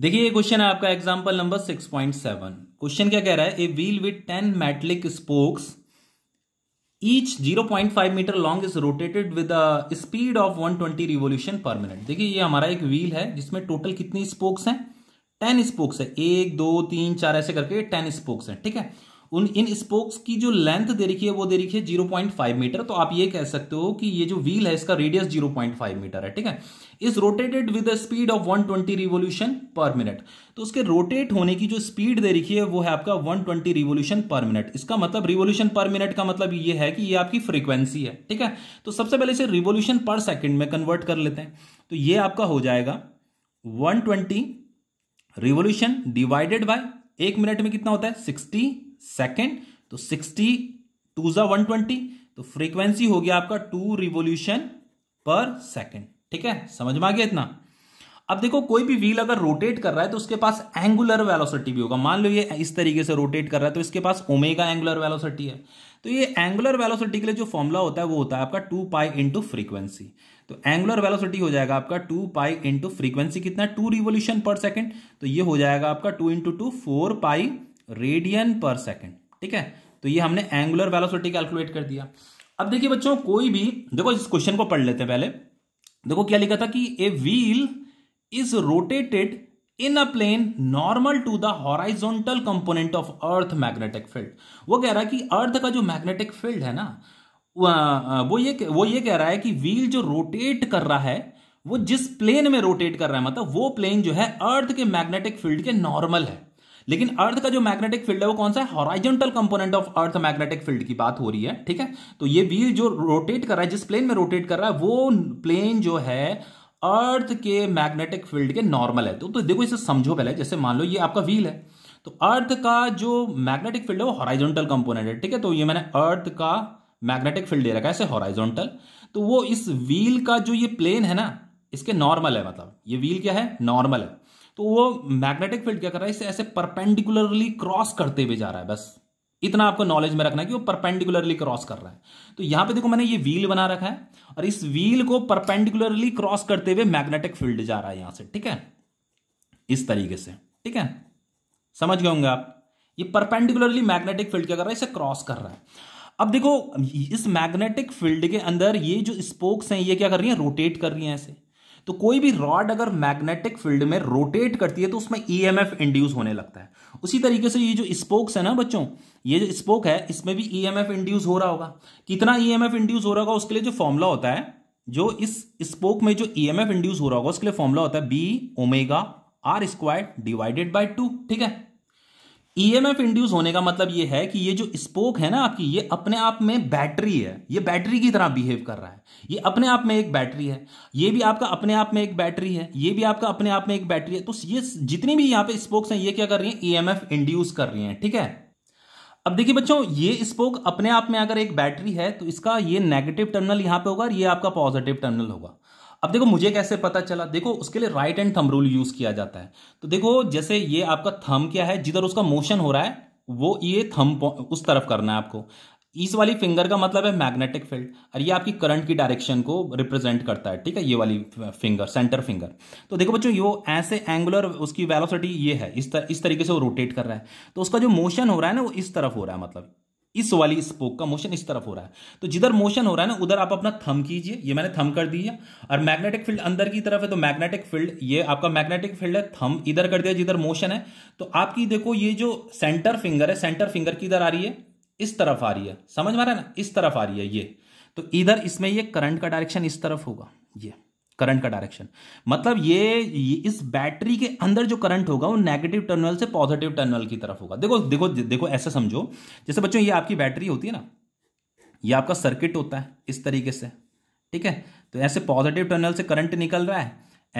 देखिए ये क्वेश्चन है आपका example number six point seven question क्या कह रहा है a wheel with ten metallic spokes each zero point five metre long is rotated with speed of one twenty revolution per minute देखिए ये हमारा एक व्हील है जिसमें टोटल कितनी स्पोक्स हैं टेन स्पोक्स है एक दो तीन चार ऐसे करके टेन स्पोक्स हैं ठीक है उन इन स्पोक्स की जो लेंथ दे रखी है वो दे रखी है जीरो पॉइंट फाइव मीटर तो आप ये कह सकते हो कि ये जो व्हील है इसका radius zero point five metre है ठीक है is rotated with speed of one twenty revolution per minute तो उसके रोटेट होने की जो स्पीड दे रखी है वो है आपका one twenty revolution per minute इसका मतलब रिवोल्यूशन पर मिनट का मतलब ये है कि ये आपकी फ्रीक्वेंसी है ठीक है तो सबसे पहले इसे रिवोल्यूशन पर सेकेंड में कन्वर्ट कर लेते हैं तो ये आपका हो जाएगा one twenty revolution divided by एक मिनट में कितना होता है सिक्सटी सेकेंड तो सिक्सटी टू जा वन ट्वेंटी तो फ्रीक्वेंसी हो गया आपका टू रिवोल्यूशन पर सेकेंड ठीक है समझ में आ गया इतना अब देखो कोई भी व्हील अगर रोटेट कर रहा है तो उसके पास एंगुलर वेलोसिटी भी होगा मान लो ये इस तरीके से रोटेट कर रहा है तो इसके पास ओमेगा एंगुलर वेलोसिटी है तो ये एंगुलर वेलोसिटी के लिए जो फॉर्मूला होता है वो होता है आपका टू पाई इंटू फ्रीक्वेंसी तो एंगुलर वेलोसिटी हो जाएगा आपका टू पाई इंटू फ्रीक्वेंसी कितना टू रिवोल्यूशन पर सेकेंड तो ये हो जाएगा आपका two into two four pi radian per second ठीक है तो ये हमने एंगुलर वेलोसिटी कैलकुलेट कर दिया अब देखिए बच्चों कोई भी देखो इस क्वेश्चन को पढ़ लेते हैं पहले देखो क्या लिखा था कि a wheel is rotated in a plane normal to the horizontal component of earth magnetic field वो कह रहा है कि अर्थ का जो मैग्नेटिक फील्ड है ना वो ये वो ये कह रहा है कि व्हील जो रोटेट कर रहा है वो जिस प्लेन में रोटेट कर रहा है मतलब वो प्लेन जो है अर्थ के मैग्नेटिक फील्ड के नॉर्मल है लेकिन अर्थ का जो मैग्नेटिक फील्ड है वो कौन सा है horizontal component of earth magnetic field की बात हो रही है ठीक है तो ये व्हील जो रोटेट कर रहा है जिस प्लेन में रोटेट कर रहा है वो प्लेन जो है अर्थ के मैग्नेटिक फील्ड के नॉर्मल है तो, तो देखो इसे समझो पहले जैसे मान लो ये आपका व्हील है तो अर्थ का जो मैग्नेटिक फील्ड है वो हॉराइजोंटल कंपोनेंट है ठीक है तो ये मैंने अर्थ का मैग्नेटिक फील्ड दे रखा है ऐसे हॉराइजोंटल तो वो इस व्हील का जो ये प्लेन है ना इसके नॉर्मल है मतलब ये व्हील क्या है नॉर्मल है तो वो मैग्नेटिक फील्ड क्या कर रहा है इसे ऐसे परपेंडिकुलरली क्रॉस करते हुए जा रहा है बस इतना आपको नॉलेज में रखना है कि वो परपेंडिकुलरली क्रॉस कर रहा है तो यहां पे देखो मैंने ये व्हील बना रखा है और इस व्हील को परपेंडिकुलरली क्रॉस करते हुए मैग्नेटिक फील्ड जा रहा है यहां से ठीक है इस तरीके से ठीक है समझ गए होंगे आप ये परपेंडिकुलरली मैग्नेटिक फील्ड क्या कर रहा है इसे क्रॉस कर रहा है अब देखो इस मैग्नेटिक फील्ड के अंदर ये जो स्पोक्स हैं ये क्या कर रही हैं रोटेट कर रही हैं ऐसे तो कोई भी रॉड अगर मैग्नेटिक फील्ड में रोटेट करती है तो उसमें ईएमएफ e इंड्यूस होने लगता है उसी तरीके से ये जो स्पोक्स है ना बच्चों ये जो स्पोक है इसमें भी ईएमएफ e इंड्यूस हो रहा होगा कितना ईएमएफ e इंड्यूस हो रहा होगा उसके लिए जो फॉर्मुला होता है जो इस स्पोक में जो ईएमएफ इंड्यूस हो रहा होगा उसके लिए फॉर्मूला होता है B omega R square divided by two ठीक है ईएमएफ e इंड्यूस होने का मतलब ये है कि ये जो स्पोक है ना आपकी ये अपने आप में बैटरी है ये बैटरी की तरह बिहेव कर रहा है ये अपने आप में एक बैटरी है ये भी आपका अपने आप में एक बैटरी है ये भी आपका अपने आप में एक बैटरी है तो ये जितनी भी यहां पे स्पोक्स हैं ये क्या कर रही है ईएमएफ इंड्यूस कर रही है ठीक है अब देखिए बच्चों ये स्पोक अपने आप में अगर एक बैटरी है तो इसका ये नेगेटिव टर्मिनल यहां पे होगा और ये आपका पॉजिटिव टर्मिनल होगा अब देखो मुझे कैसे पता चला देखो उसके लिए right hand thumb rule use किया जाता है तो देखो जैसे ये आपका थम क्या है जिधर उसका मोशन हो रहा है वो ये थम उस तरफ करना है आपको इस वाली फिंगर का मतलब है मैग्नेटिक फील्ड और ये आपकी करंट की डायरेक्शन को रिप्रेजेंट करता है ठीक है ये वाली फिंगर सेंटर फिंगर तो देखो बच्चों ये ऐसे एंगुलर उसकी वेलोसिटी ये है इस तर, इस तरीके से वो रोटेट कर रहा है तो उसका जो मोशन हो रहा है ना वो इस तरफ हो रहा है मतलब इस वाली स्पोक का मोशन इस तरफ हो रहा है तो जिधर मोशन हो रहा है ना उधर आप अपना थम कीजिए ये मैंने थम कर दिया और मैग्नेटिक फील्ड अंदर की तरफ है तो मैग्नेटिक फील्ड ये आपका मैग्नेटिक फील्ड है थम इधर कर दिया जिधर मोशन है तो आपकी देखो ये जो सेंटर फिंगर है सेंटर फिंगर किधर आ रही है इस तरफ आ रही है समझ में आ रहा है ना इस तरफ आ रही है ये तो इधर इसमें ये करंट का डायरेक्शन इस तरफ होगा ये करंट का डायरेक्शन मतलब ये, ये इस बैटरी के अंदर जो करंट होगा वो नेगेटिव टर्मिनल से पॉजिटिव टर्मिनल की तरफ होगा देखो देखो देखो ऐसे समझो जैसे बच्चों ये आपकी बैटरी होती है ना ये आपका सर्किट होता है इस तरीके से ठीक है तो ऐसे पॉजिटिव टर्मिनल से करंट निकल रहा है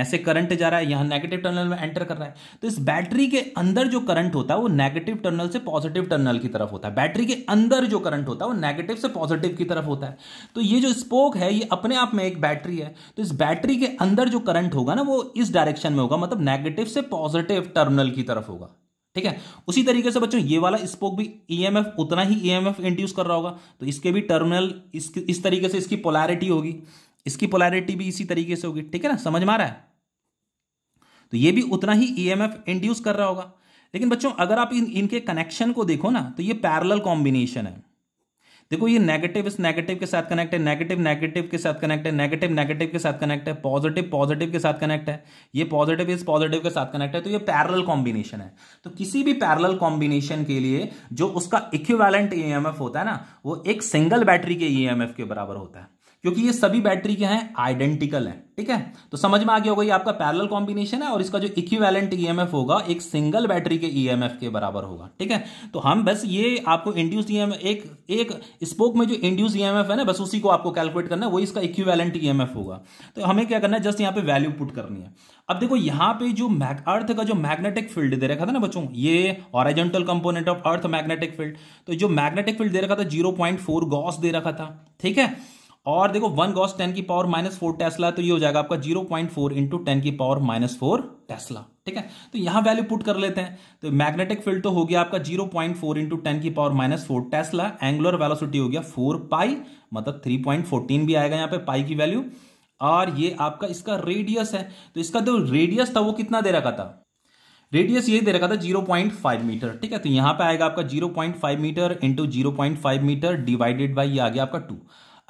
ऐसे करंट जा रहा है यहाँ नेगेटिव टर्नल में एंटर कर रहा है तो इस बैटरी के अंदर जो करंट होता है वो नेगेटिव टर्नल से पॉजिटिव टर्नल की तरफ होता है बैटरी के अंदर जो करंट होता है वो नेगेटिव से पॉजिटिव की तरफ होता है तो ये जो स्पोक है ये अपने आप में एक बैटरी है तो इस बैटरी के अंदर जो करंट होगा ना वो इस डायरेक्शन में होगा मतलब नेगेटिव से पॉजिटिव टर्नल की तरफ होगा ठीक है उसी तरीके से बच्चों ये वाला स्पोक भी ईएमएफ e उतना ही ईएमएफ e इंड्यूस कर रहा होगा तो इसके भी टर्मिनल इस, इस तरीके से इसकी पोलैरिटी होगी इसकी पोलैरिटी भी इसी तरीके से होगी ठीक है ना समझ में आ रहा है तो ये भी उतना ही ईएमएफ e इंड्यूस कर रहा होगा लेकिन बच्चों अगर आप इन इनके कनेक्शन को देखो ना तो ये पैरल कॉम्बिनेशन है देखो ये नेगेटिव इस नेगेटिव के साथ कनेक्ट है नेगेटिव नेगेटिव के साथ कनेक्ट है नेगेटिव नेगेटिव के साथ कनेक्ट है पॉजिटिव पॉजिटिव के साथ कनेक्ट है ये पॉजिटिव इस पॉजिटिव के साथ कनेक्ट है तो ये पैरल कॉम्बिनेशन है तो किसी भी पैरल कॉम्बिनेशन के लिए जो उसका इक्विवेलेंट ईएमएफ e होता है ना वो एक सिंगल बैटरी के ई e के बराबर होता है क्योंकि ये सभी बैटरी क्या है आइडेंटिकल है ठीक है तो समझ में आ गया होगा ये आपका पैरल कॉम्बिनेशन है और इसका जो इक्विवेलेंट ईएमएफ होगा एक सिंगल बैटरी के ईएमएफ के बराबर होगा ठीक है तो हम बस ये आपको इंड्यूस ईएमएफ एक एक स्पोक में जो इंड्यूस ईएमएफ है ना बस उसी को आपको कैलकुलेट करना है वही इसका इक्विवेलेंट ईएमएफ होगा तो हमें क्या करना है जस्ट यहाँ पे वैल्यू पुट करनी है अब देखो यहाँ पे जो अर्थ का जो मैग्नेटिक फील्ड दे रखा था ना बच्चों ये horizontal component of earth magnetic field तो जो मैग्नेटिक फील्ड दे रखा था जीरो पॉइंट फोर गॉस दे रखा था ठीक है और देखो वन गॉस टेन की पावर माइनस फोर टेस्ला तो ये हो जाएगा आपका zero point four into ten की पावर माइनस फोर टेस्ला ठीक है तो यहां वैल्यू पुट कर लेते हैं तो मैग्नेटिक फील्ड तो हो गया आपका zero point four into ten की power minus four tesla angular velocity हो गया फोर पाई मतलब थ्री पॉइंट फोर्टीन भी आएगा यहां पे पाई की वैल्यू और ये आपका इसका रेडियस है तो इसका जो रेडियस था वो कितना दे रखा था रेडियस ये दे रखा था 0.5 मीटर ठीक है तो यहां पे आएगा आपका 0.5 metre into zero metre divided by ये आ गया आपका टू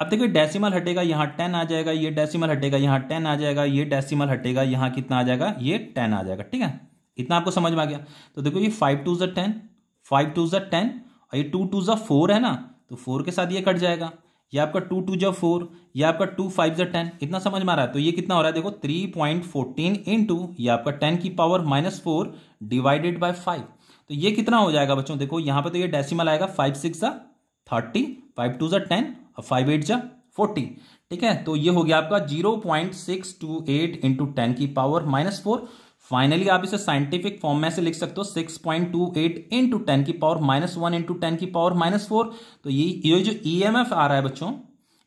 अब देखिए डेसिमल हटेगा यहाँ टेन आ जाएगा ये डेसिमल हटेगा यहाँ टेन आ जाएगा ये डेसिमल हटेगा यहाँ कितना आ जाएगा ये टेन आ जाएगा ठीक है इतना आपको समझ में आ गया तो देखो ये फाइव टू जो टेन फाइव टू जो टेन और ये टू टू जो फोर है ना तो फोर के साथ ये कट जाएगा ये आपका टू टू जो फोर या आपका टू फाइव जो टेन इतना समझ में आ रहा है तो ये कितना हो रहा है देखो three point fourteen into ये आपका टेन की power minus four divided by five तो ये कितना हो जाएगा बच्चों देखो यहाँ पे तो ये डेसिमल आएगा five six thirty five two जो टेन फाइव एट जा फोर्टी ठीक है तो ये हो गया आपका zero point six two eight into ten की पावर माइनस फोर फाइनली आप इसे साइंटिफिक फॉर्म में से लिख सकते हो six point two eight into ten की power minus one into ten की पावर माइनस फोर तो ये ये जो ई एम एफ आ रहा है बच्चों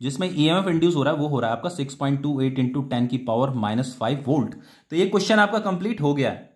जिसमें ई एम एफ इंड्यूस हो रहा है वो हो रहा है आपका six point two eight into ten की पावर माइनस फाइव वोल्ट तो ये क्वेश्चन आपका कंप्लीट हो गया है